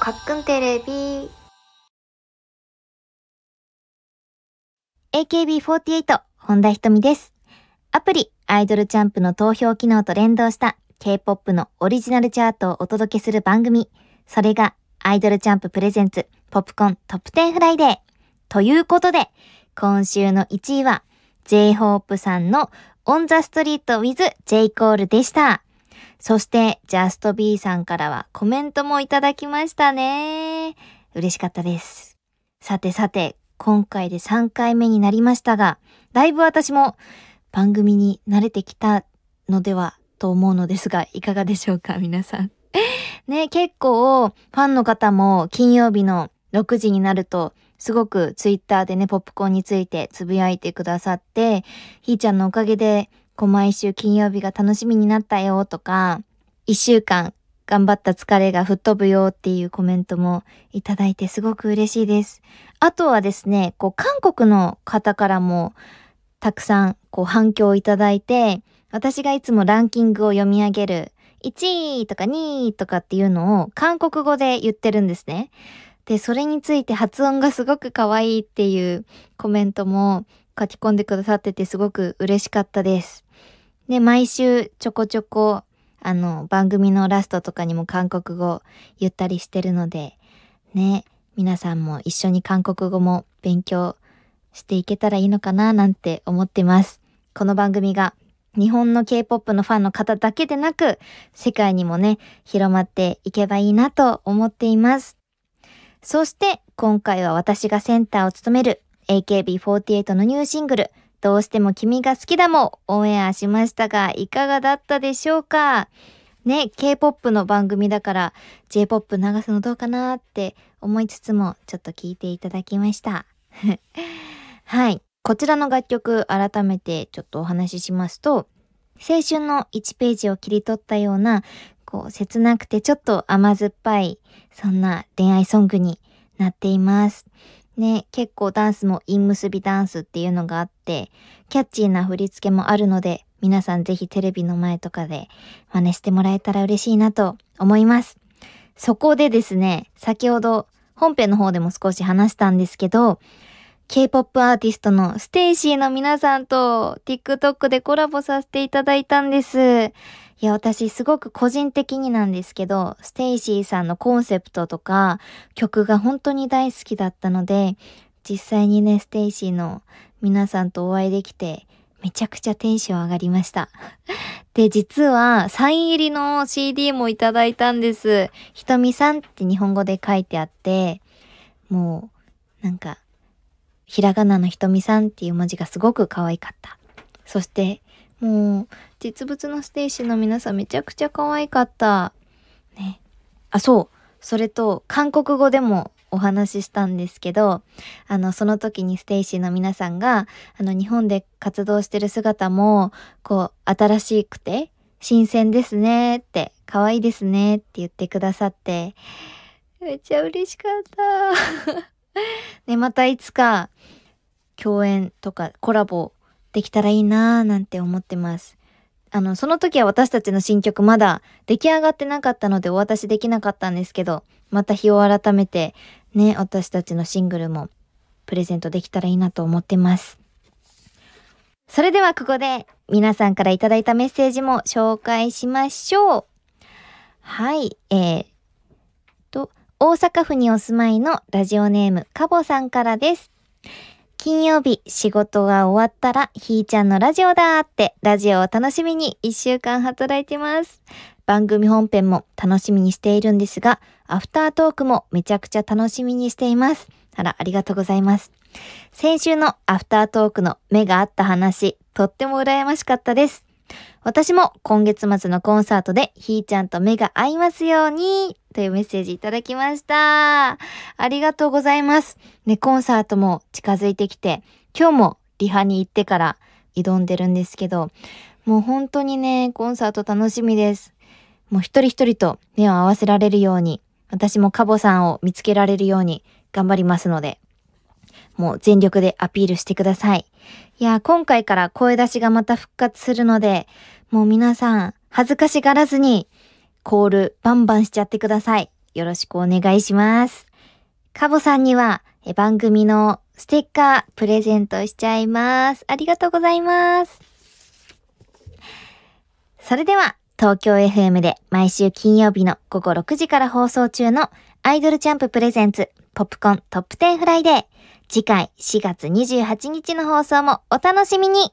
くんテレビ AKB48 本田ひとみです。アプリアイドルチャンプの投票機能と連動した K-POP のオリジナルチャートをお届けする番組。それがアイドルチャンププレゼンツポップコントップ10フライデー。ということで、今週の1位は J-HOPE さんの On the Street with j c o l でした。そして、ジャスト B さんからはコメントもいただきましたね。嬉しかったです。さてさて、今回で3回目になりましたが、だいぶ私も番組に慣れてきたのではと思うのですが、いかがでしょうか、皆さん。ね、結構、ファンの方も金曜日の6時になると、すごくツイッターでね、ポップコーンについてつぶやいてくださって、ひーちゃんのおかげでこう毎週金曜日が楽しみになったよとか、一週間頑張った疲れが吹っ飛ぶよっていうコメントもいただいてすごく嬉しいです。あとはですね、こう韓国の方からもたくさんこう反響をいただいて、私がいつもランキングを読み上げる1位とか2位とかっていうのを韓国語で言ってるんですね。で、それについて発音がすごく可愛いっていうコメントも書き込んでくださっててすごく嬉しかったです。で、毎週ちょこちょこ、あの、番組のラストとかにも韓国語言ったりしてるので、ね、皆さんも一緒に韓国語も勉強していけたらいいのかななんて思ってます。この番組が日本の K-POP のファンの方だけでなく、世界にもね、広まっていけばいいなと思っています。そして、今回は私がセンターを務める AKB48 のニューシングル、どうしても君が好きだもオンエアしましたが、いかがだったでしょうかね、K-POP の番組だから J-POP 流すのどうかなって思いつつもちょっと聞いていただきました。はい。こちらの楽曲改めてちょっとお話ししますと、青春の1ページを切り取ったような、こう切なくてちょっと甘酸っぱい、そんな恋愛ソングになっています。ね、結構ダンスも陰結びダンスっていうのがあって、キャッチーな振り付けもあるので、皆さんぜひテレビの前とかで真似してもらえたら嬉しいなと思います。そこでですね、先ほど本編の方でも少し話したんですけど、K-POP アーティストのステイシーの皆さんと TikTok でコラボさせていただいたんです。いや、私すごく個人的になんですけど、ステイシーさんのコンセプトとか曲が本当に大好きだったので、実際にね、ステイシーの皆さんとお会いできて、めちゃくちゃテンション上がりました。で、実はサイン入りの CD もいただいたんです。ひとみさんって日本語で書いてあって、もう、なんか、ひらがなのひとみさんっていう文字がすごく可愛かった。そして、もう、実物のステージの皆さんめちゃくちゃ可愛かった。ね。あ、そう。それと、韓国語でもお話ししたんですけど、あの、その時にステイシーの皆さんが、あの、日本で活動してる姿も、こう、新しくて、新鮮ですねって、可愛いですねって言ってくださって、めっちゃ嬉しかった。ね、またいつか、共演とかコラボできたらいいなーなんて思ってます。あの、その時は私たちの新曲まだ出来上がってなかったのでお渡しできなかったんですけど、また日を改めてね、私たちのシングルもプレゼントできたらいいなと思ってます。それではここで皆さんからいただいたメッセージも紹介しましょう。はい、えー、と、大阪府にお住まいのラジオネーム、かぼさんからです。金曜日仕事が終わったらひーちゃんのラジオだーってラジオを楽しみに一週間働いてます。番組本編も楽しみにしているんですが、アフタートークもめちゃくちゃ楽しみにしています。あら、ありがとうございます。先週のアフタートークの目が合った話、とっても羨ましかったです。私も今月末のコンサートでひーちゃんと目が合いますようにというメッセージいただきました。ありがとうございます。ね、コンサートも近づいてきて、今日もリハに行ってから挑んでるんですけど、もう本当にね、コンサート楽しみです。もう一人一人と目を合わせられるように、私もカボさんを見つけられるように頑張りますので、もう全力でアピールしてください。いや、今回から声出しがまた復活するので、もう皆さん、恥ずかしがらずにコールバンバンしちゃってください。よろしくお願いします。カボさんには番組のステッカープレゼントしちゃいます。ありがとうございます。それでは東京 FM で毎週金曜日の午後6時から放送中のアイドルチャンププレゼンツポップコントップ10フライデー。次回4月28日の放送もお楽しみに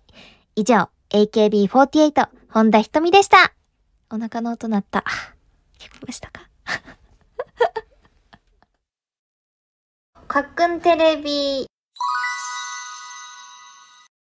以上、AKB48 本田ひとみでした。お腹の音鳴った。聞こえましたか かっくんテレビ